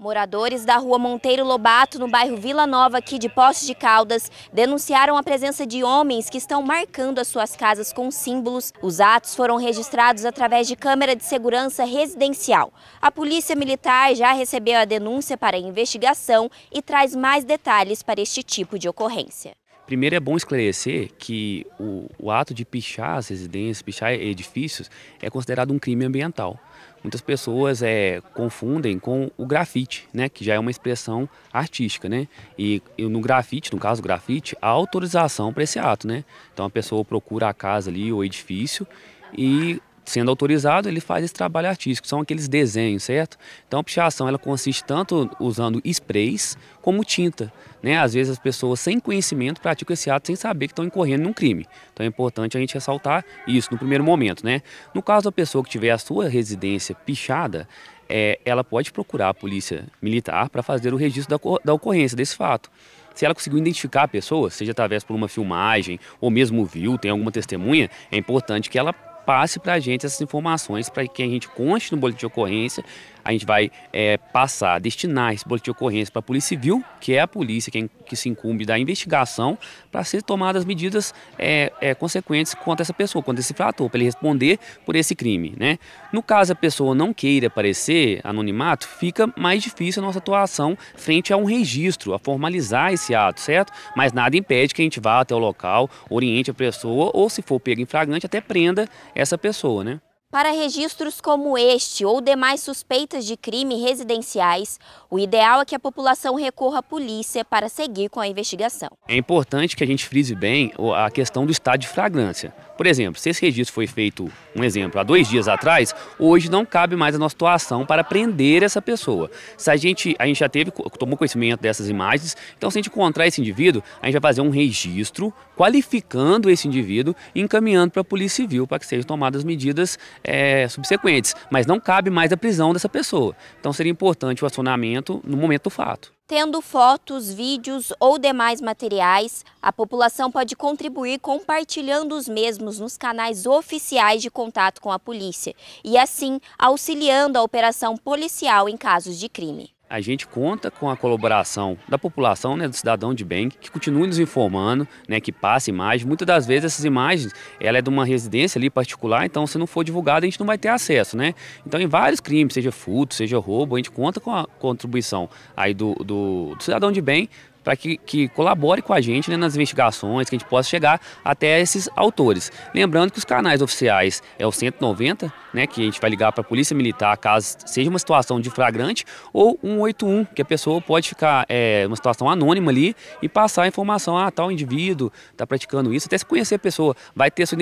Moradores da rua Monteiro Lobato, no bairro Vila Nova, aqui de Poços de Caldas, denunciaram a presença de homens que estão marcando as suas casas com símbolos. Os atos foram registrados através de câmera de segurança residencial. A Polícia Militar já recebeu a denúncia para investigação e traz mais detalhes para este tipo de ocorrência. Primeiro é bom esclarecer que o, o ato de pichar as residências, pichar edifícios, é considerado um crime ambiental. Muitas pessoas é, confundem com o grafite, né, que já é uma expressão artística, né? E, e no grafite, no caso grafite, há autorização para esse ato, né? Então a pessoa procura a casa ali, o edifício e sendo autorizado, ele faz esse trabalho artístico, são aqueles desenhos, certo? Então a pichação ela consiste tanto usando sprays como tinta, né? Às vezes as pessoas sem conhecimento praticam esse ato sem saber que estão incorrendo num crime. Então é importante a gente ressaltar isso no primeiro momento, né? No caso da pessoa que tiver a sua residência pichada, é, ela pode procurar a polícia militar para fazer o registro da, da ocorrência desse fato. Se ela conseguiu identificar a pessoa, seja através por uma filmagem ou mesmo viu, tem alguma testemunha, é importante que ela passe para a gente essas informações para que a gente conte no boletim de ocorrência. A gente vai é, passar, destinar esse boletim de ocorrência para a Polícia Civil, que é a polícia que, que se incumbe da investigação, para ser tomadas medidas é, é, consequentes contra essa pessoa, contra esse frator, para ele responder por esse crime. Né? No caso a pessoa não queira aparecer anonimato, fica mais difícil a nossa atuação frente a um registro, a formalizar esse ato, certo? Mas nada impede que a gente vá até o local, oriente a pessoa ou, se for pego em flagrante, até prenda essa pessoa, né? Para registros como este ou demais suspeitas de crime residenciais, o ideal é que a população recorra à polícia para seguir com a investigação. É importante que a gente frise bem a questão do estado de fragrância. Por exemplo, se esse registro foi feito, um exemplo, há dois dias atrás, hoje não cabe mais a nossa atuação para prender essa pessoa. Se a gente, a gente já teve, tomou conhecimento dessas imagens, então se a gente encontrar esse indivíduo, a gente vai fazer um registro qualificando esse indivíduo e encaminhando para a Polícia Civil para que sejam tomadas medidas é, subsequentes, mas não cabe mais a prisão dessa pessoa. Então seria importante o acionamento no momento do fato. Tendo fotos, vídeos ou demais materiais, a população pode contribuir compartilhando os mesmos nos canais oficiais de contato com a polícia e assim auxiliando a operação policial em casos de crime. A gente conta com a colaboração da população, né, do cidadão de bem, que continue nos informando, né, que passe imagens. Muitas das vezes essas imagens, ela é de uma residência ali particular, então se não for divulgada a gente não vai ter acesso, né? Então em vários crimes, seja furto, seja roubo, a gente conta com a contribuição aí do, do, do cidadão de bem para que, que colabore com a gente né, nas investigações, que a gente possa chegar até esses autores. Lembrando que os canais oficiais é o 190, né, que a gente vai ligar para a Polícia Militar caso seja uma situação de flagrante, ou 181, que a pessoa pode ficar é, uma situação anônima ali e passar a informação a ah, tal indivíduo está praticando isso, até se conhecer a pessoa, vai ter sua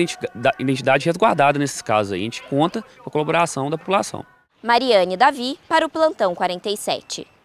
identidade resguardada nesses casos aí. A gente conta com a colaboração da população. Mariane Davi, para o Plantão 47.